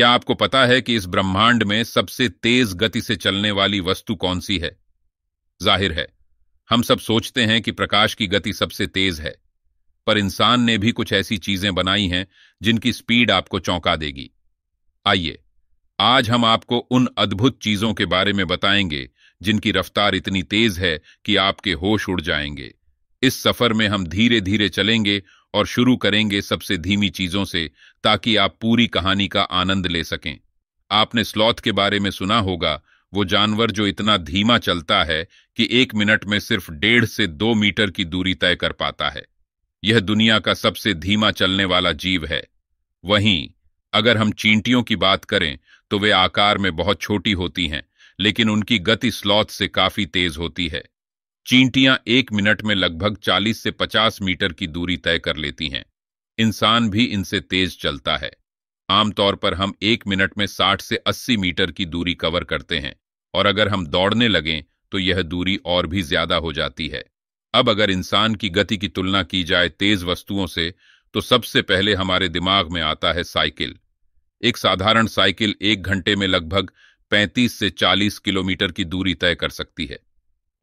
क्या आपको पता है कि इस ब्रह्मांड में सबसे तेज गति से चलने वाली वस्तु कौन सी है जाहिर है हम सब सोचते हैं कि प्रकाश की गति सबसे तेज है पर इंसान ने भी कुछ ऐसी चीजें बनाई हैं जिनकी स्पीड आपको चौंका देगी आइए आज हम आपको उन अद्भुत चीजों के बारे में बताएंगे जिनकी रफ्तार इतनी तेज है कि आपके होश उड़ जाएंगे इस सफर में हम धीरे धीरे चलेंगे और शुरू करेंगे सबसे धीमी चीजों से ताकि आप पूरी कहानी का आनंद ले सकें आपने स्लॉथ के बारे में सुना होगा वो जानवर जो इतना धीमा चलता है कि एक मिनट में सिर्फ डेढ़ से दो मीटर की दूरी तय कर पाता है यह दुनिया का सबसे धीमा चलने वाला जीव है वहीं अगर हम चींटियों की बात करें तो वे आकार में बहुत छोटी होती हैं लेकिन उनकी गति स्लॉथ से काफी तेज होती है चींटियां एक मिनट में लगभग 40 से 50 मीटर की दूरी तय कर लेती हैं इंसान भी इनसे तेज चलता है आमतौर पर हम एक मिनट में 60 से 80 मीटर की दूरी कवर करते हैं और अगर हम दौड़ने लगें तो यह दूरी और भी ज्यादा हो जाती है अब अगर इंसान की गति की तुलना की जाए तेज वस्तुओं से तो सबसे पहले हमारे दिमाग में आता है साइकिल एक साधारण साइकिल एक घंटे में लगभग 35 से 40 किलोमीटर की दूरी तय कर सकती है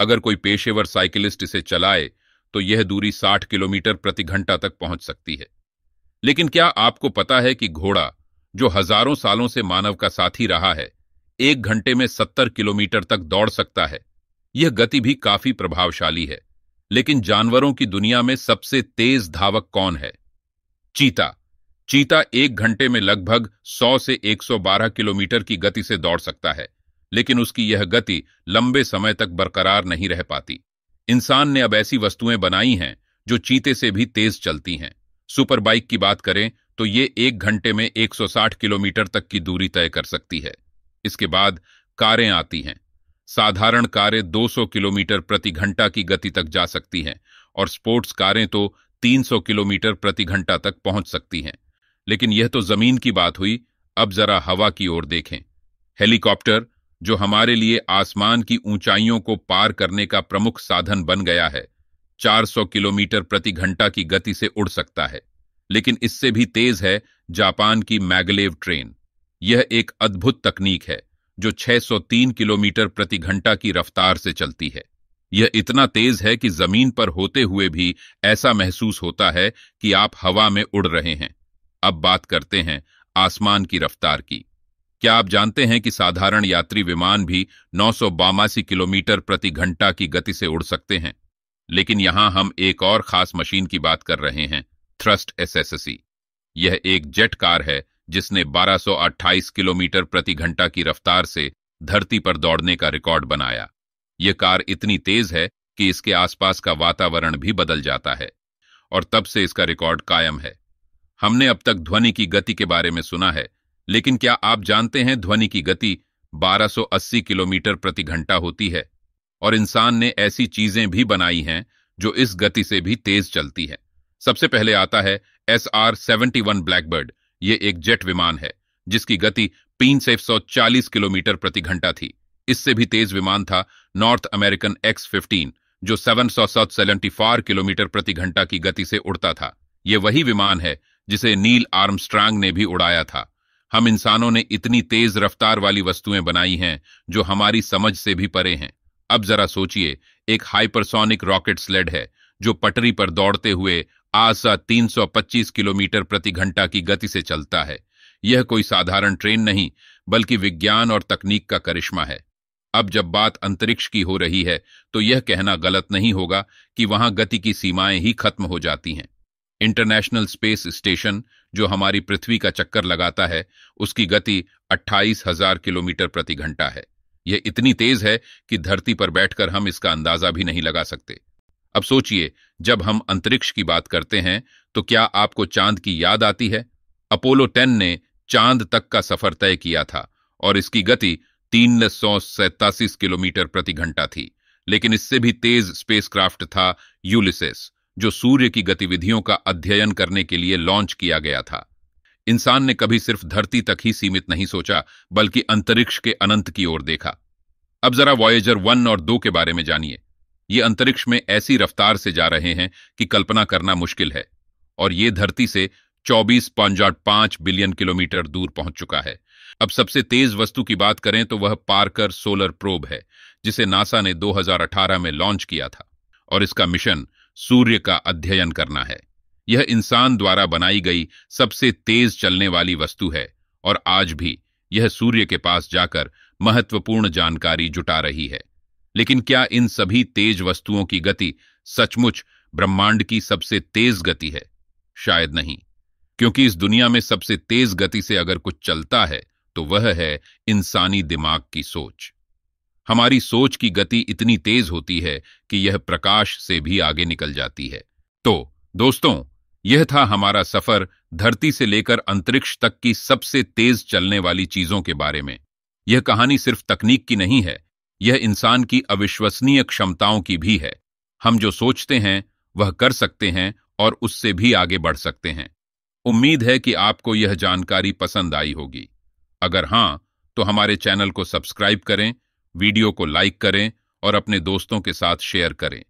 अगर कोई पेशेवर साइकिलिस्ट इसे चलाए तो यह दूरी 60 किलोमीटर प्रति घंटा तक पहुंच सकती है लेकिन क्या आपको पता है कि घोड़ा जो हजारों सालों से मानव का साथी रहा है एक घंटे में 70 किलोमीटर तक दौड़ सकता है यह गति भी काफी प्रभावशाली है लेकिन जानवरों की दुनिया में सबसे तेज धावक कौन है चीता चीता एक घंटे में लगभग 100 से 112 किलोमीटर की गति से दौड़ सकता है लेकिन उसकी यह गति लंबे समय तक बरकरार नहीं रह पाती इंसान ने अब ऐसी वस्तुएं बनाई हैं जो चीते से भी तेज चलती हैं सुपर बाइक की बात करें तो ये एक घंटे में 160 किलोमीटर तक की दूरी तय कर सकती है इसके बाद कारें आती हैं साधारण कारें 200 किलोमीटर प्रति घंटा की गति तक जा सकती हैं और स्पोर्ट्स कारें तो 300 किलोमीटर प्रति घंटा तक पहुंच सकती हैं लेकिन यह तो जमीन की बात हुई अब जरा हवा की ओर देखें हेलीकॉप्टर जो हमारे लिए आसमान की ऊंचाइयों को पार करने का प्रमुख साधन बन गया है 400 किलोमीटर प्रति घंटा की गति से उड़ सकता है लेकिन इससे भी तेज है जापान की मैगलेव ट्रेन यह एक अद्भुत तकनीक है जो 603 किलोमीटर प्रति घंटा की रफ्तार से चलती है यह इतना तेज है कि जमीन पर होते हुए भी ऐसा महसूस होता है कि आप हवा में उड़ रहे हैं अब बात करते हैं आसमान की रफ्तार की क्या आप जानते हैं कि साधारण यात्री विमान भी नौ किलोमीटर प्रति घंटा की गति से उड़ सकते हैं लेकिन यहां हम एक और खास मशीन की बात कर रहे हैं थ्रस्ट एसएससी यह एक जेट कार है जिसने 1228 किलोमीटर प्रति घंटा की रफ्तार से धरती पर दौड़ने का रिकॉर्ड बनाया यह कार इतनी तेज है कि इसके आसपास का वातावरण भी बदल जाता है और तब से इसका रिकॉर्ड कायम है हमने अब तक ध्वनि की गति के बारे में सुना है लेकिन क्या आप जानते हैं ध्वनि की गति 1280 किलोमीटर प्रति घंटा होती है और इंसान ने ऐसी चीजें भी बनाई हैं जो इस गति से भी तेज चलती है सबसे पहले आता है S R seventy one blackbird ये एक जेट विमान है जिसकी गति तीन से किलोमीटर प्रति घंटा थी इससे भी तेज विमान था नॉर्थ अमेरिकन एक्स फिफ्टीन जो सेवन सौ किलोमीटर प्रति घंटा की गति से उड़ता था यह वही विमान है जिसे नील आर्मस्ट्रांग ने भी उड़ाया था हम इंसानों ने इतनी तेज रफ्तार वाली वस्तुएं बनाई हैं जो हमारी समझ से भी परे हैं अब जरा सोचिए एक हाइपरसोनिक रॉकेट स्लेड है जो पटरी पर दौड़ते हुए आसा 325 किलोमीटर प्रति घंटा की गति से चलता है यह कोई साधारण ट्रेन नहीं बल्कि विज्ञान और तकनीक का करिश्मा है अब जब बात अंतरिक्ष की हो रही है तो यह कहना गलत नहीं होगा कि वहां गति की सीमाएं ही खत्म हो जाती हैं इंटरनेशनल स्पेस स्टेशन जो हमारी पृथ्वी का चक्कर लगाता है उसकी गति अट्ठाईस हजार किलोमीटर प्रति घंटा है यह इतनी तेज है कि धरती पर बैठकर हम इसका अंदाजा भी नहीं लगा सकते अब सोचिए जब हम अंतरिक्ष की बात करते हैं तो क्या आपको चांद की याद आती है अपोलो टेन ने चांद तक का सफर तय किया था और इसकी गति तीन सौ सैतासीस किलोमीटर प्रति घंटा थी लेकिन इससे भी तेज स्पेसक्राफ्ट था यूलिसेस जो सूर्य की गतिविधियों का अध्ययन करने के लिए लॉन्च किया गया था इंसान ने कभी सिर्फ धरती तक ही सीमित नहीं सोचा बल्कि अंतरिक्ष के अनंत की ओर देखा अब जरा वॉयजर वन और दो के बारे में जानिए ये अंतरिक्ष में ऐसी रफ्तार से जा रहे हैं कि कल्पना करना मुश्किल है और ये धरती से चौबीस पांच बिलियन किलोमीटर दूर पहुंच चुका है अब सबसे तेज वस्तु की बात करें तो वह पार्कर सोलर प्रोब है जिसे नासा ने 2018 में लॉन्च किया था और इसका मिशन सूर्य का अध्ययन करना है यह इंसान द्वारा बनाई गई सबसे तेज चलने वाली वस्तु है और आज भी यह सूर्य के पास जाकर महत्वपूर्ण जानकारी जुटा रही है लेकिन क्या इन सभी तेज वस्तुओं की गति सचमुच ब्रह्मांड की सबसे तेज गति है शायद नहीं क्योंकि इस दुनिया में सबसे तेज गति से अगर कुछ चलता है तो वह है इंसानी दिमाग की सोच हमारी सोच की गति इतनी तेज होती है कि यह प्रकाश से भी आगे निकल जाती है तो दोस्तों यह था हमारा सफर धरती से लेकर अंतरिक्ष तक की सबसे तेज चलने वाली चीजों के बारे में यह कहानी सिर्फ तकनीक की नहीं है यह इंसान की अविश्वसनीय क्षमताओं की भी है हम जो सोचते हैं वह कर सकते हैं और उससे भी आगे बढ़ सकते हैं उम्मीद है कि आपको यह जानकारी पसंद आई होगी अगर हां तो हमारे चैनल को सब्सक्राइब करें वीडियो को लाइक करें और अपने दोस्तों के साथ शेयर करें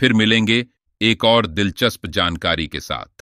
फिर मिलेंगे एक और दिलचस्प जानकारी के साथ